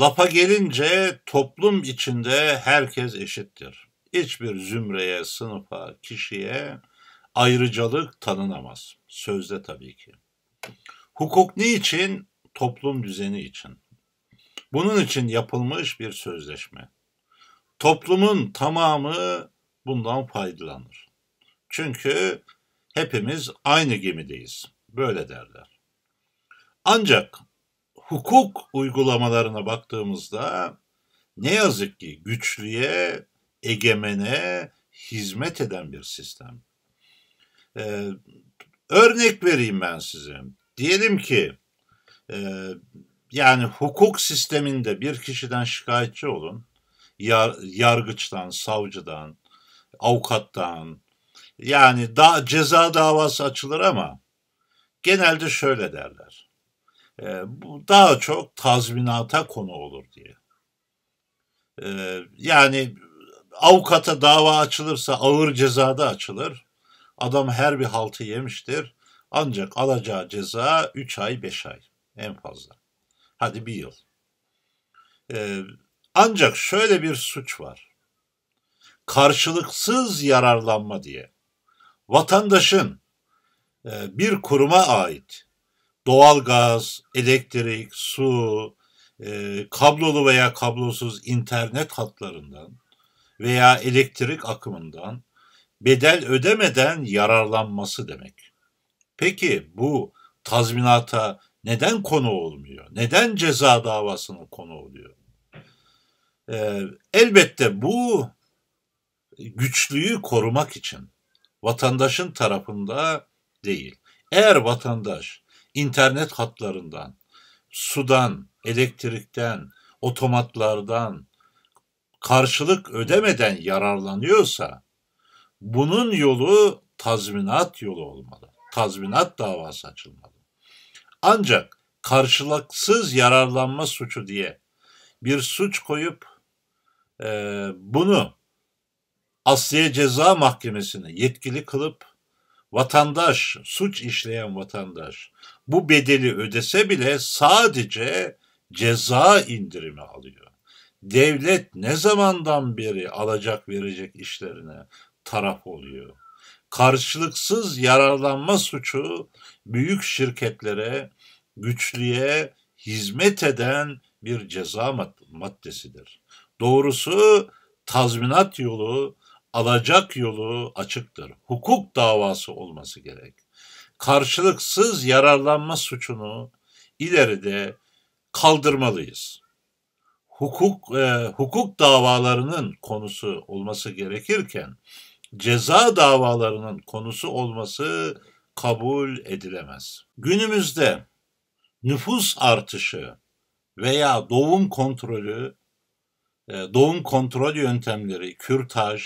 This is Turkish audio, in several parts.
Lapa gelince toplum içinde herkes eşittir. Hiçbir zümreye, sınıfa, kişiye ayrıcalık tanınamaz. Sözde tabii ki. Hukuk ne için? Toplum düzeni için. Bunun için yapılmış bir sözleşme. Toplumun tamamı bundan faydalanır. Çünkü hepimiz aynı gemideyiz. Böyle derler. Ancak hukuk uygulamalarına baktığımızda ne yazık ki güçlüye, egemene hizmet eden bir sistem. Ee, örnek vereyim ben size. Diyelim ki e, yani hukuk sisteminde bir kişiden şikayetçi olun. Yar, yargıçtan, savcıdan, avukattan. Yani da, ceza davası açılır ama genelde şöyle derler. E, bu daha çok tazminata konu olur diye. E, yani avukata dava açılırsa ağır cezada açılır. Adam her bir haltı yemiştir. Ancak alacağı ceza 3 ay 5 ay en fazla. Hadi bir yıl. Ee, ancak şöyle bir suç var. Karşılıksız yararlanma diye. Vatandaşın e, bir kuruma ait doğalgaz, elektrik, su, e, kablolu veya kablosuz internet hatlarından veya elektrik akımından bedel ödemeden yararlanması demek. Peki bu tazminata neden konu olmuyor? Neden ceza davasına konu oluyor? Ee, elbette bu güçlüyü korumak için vatandaşın tarafında değil. Eğer vatandaş internet hatlarından, sudan, elektrikten, otomatlardan karşılık ödemeden yararlanıyorsa bunun yolu tazminat yolu olmalı. Tazminat davası açılmalı. Ancak karşılıksız yararlanma suçu diye bir suç koyup e, bunu Asliye Ceza Mahkemesi'ne yetkili kılıp vatandaş, suç işleyen vatandaş bu bedeli ödese bile sadece ceza indirimi alıyor. Devlet ne zamandan beri alacak verecek işlerine taraf oluyor. Karşılıksız yararlanma suçu büyük şirketlere, güçlüye hizmet eden bir ceza maddesidir. Doğrusu tazminat yolu, alacak yolu açıktır. Hukuk davası olması gerek karşılıksız yararlanma suçunu ileride kaldırmalıyız. Hukuk e, hukuk davalarının konusu olması gerekirken ceza davalarının konusu olması kabul edilemez. Günümüzde nüfus artışı veya doğum kontrolü, e, doğum kontrol yöntemleri, kürtaj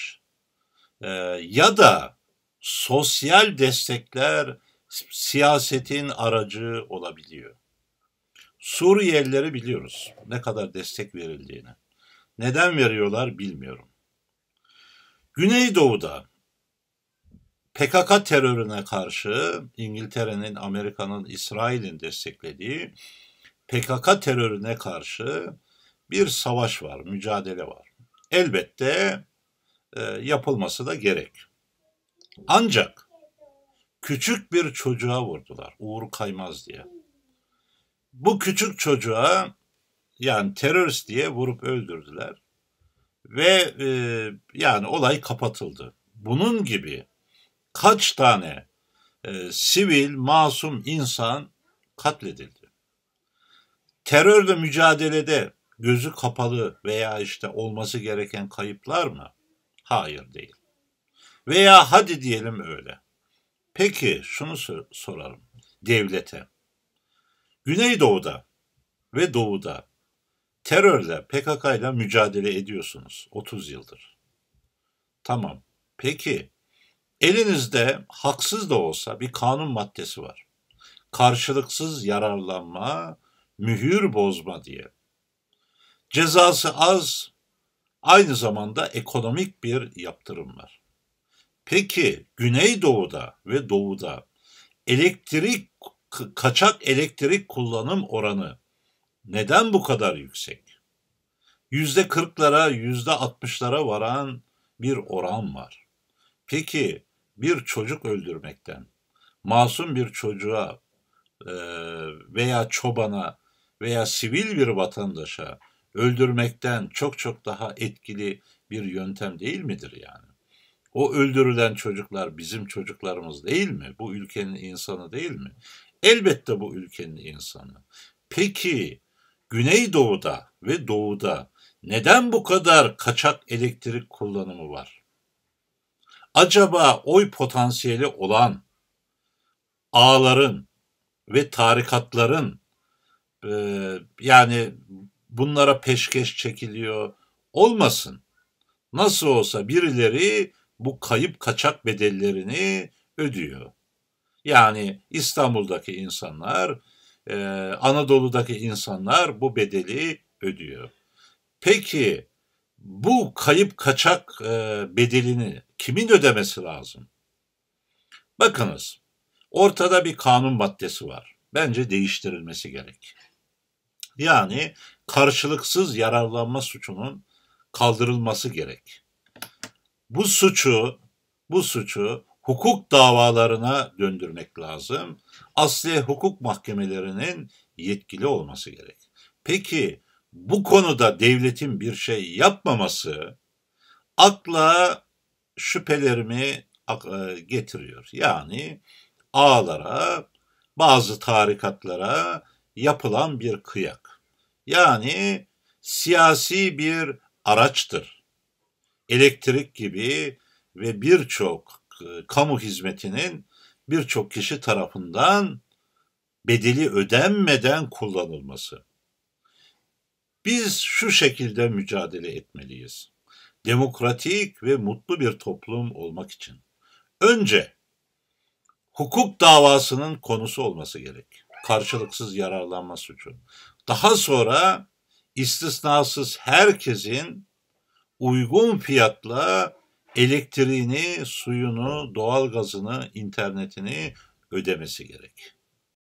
e, ya da sosyal destekler siyasetin aracı olabiliyor. Suriyelileri biliyoruz ne kadar destek verildiğini. Neden veriyorlar bilmiyorum. Güneydoğu'da PKK terörüne karşı İngiltere'nin, Amerika'nın, İsrail'in desteklediği PKK terörüne karşı bir savaş var, mücadele var. Elbette e, yapılması da gerek. Ancak küçük bir çocuğa vurdular. Uğur Kaymaz diye. Bu küçük çocuğa yani terörist diye vurup öldürdüler. Ve e, yani olay kapatıldı. Bunun gibi kaç tane e, sivil, masum insan katledildi. Terörle mücadelede gözü kapalı veya işte olması gereken kayıplar mı? Hayır değil. Veya hadi diyelim öyle. Peki şunu sor- sorarım devlete. Güneydoğu'da ve Doğu'da terörle PKK ile mücadele ediyorsunuz 30 yıldır. Tamam. Peki elinizde haksız da olsa bir kanun maddesi var. Karşılıksız yararlanma, mühür bozma diye. Cezası az, aynı zamanda ekonomik bir yaptırım var. Peki Güneydoğu'da ve Doğu'da elektrik kaçak elektrik kullanım oranı neden bu kadar yüksek? Yüzde kırklara, yüzde altmışlara varan bir oran var. Peki bir çocuk öldürmekten, masum bir çocuğa e, veya çobana veya sivil bir vatandaşa öldürmekten çok çok daha etkili bir yöntem değil midir yani? O öldürülen çocuklar bizim çocuklarımız değil mi? Bu ülkenin insanı değil mi? Elbette bu ülkenin insanı. Peki Güneydoğu'da ve Doğu'da neden bu kadar kaçak elektrik kullanımı var? Acaba oy potansiyeli olan ağların ve tarikatların e, yani bunlara peşkeş çekiliyor olmasın. Nasıl olsa birileri bu kayıp kaçak bedellerini ödüyor. Yani İstanbul'daki insanlar, e, Anadolu'daki insanlar bu bedeli ödüyor. Peki bu kayıp kaçak e, bedelini kimin ödemesi lazım? Bakınız, ortada bir kanun maddesi var. Bence değiştirilmesi gerek. Yani karşılıksız yararlanma suçunun kaldırılması gerek bu suçu bu suçu hukuk davalarına döndürmek lazım. Asli hukuk mahkemelerinin yetkili olması gerek. Peki bu konuda devletin bir şey yapmaması akla şüphelerimi e, getiriyor. Yani ağlara, bazı tarikatlara yapılan bir kıyak. Yani siyasi bir araçtır elektrik gibi ve birçok e, kamu hizmetinin birçok kişi tarafından bedeli ödenmeden kullanılması. Biz şu şekilde mücadele etmeliyiz. Demokratik ve mutlu bir toplum olmak için. Önce hukuk davasının konusu olması gerek. Karşılıksız yararlanma suçu. Daha sonra istisnasız herkesin uygun fiyatla elektriğini, suyunu, doğalgazını, internetini ödemesi gerek.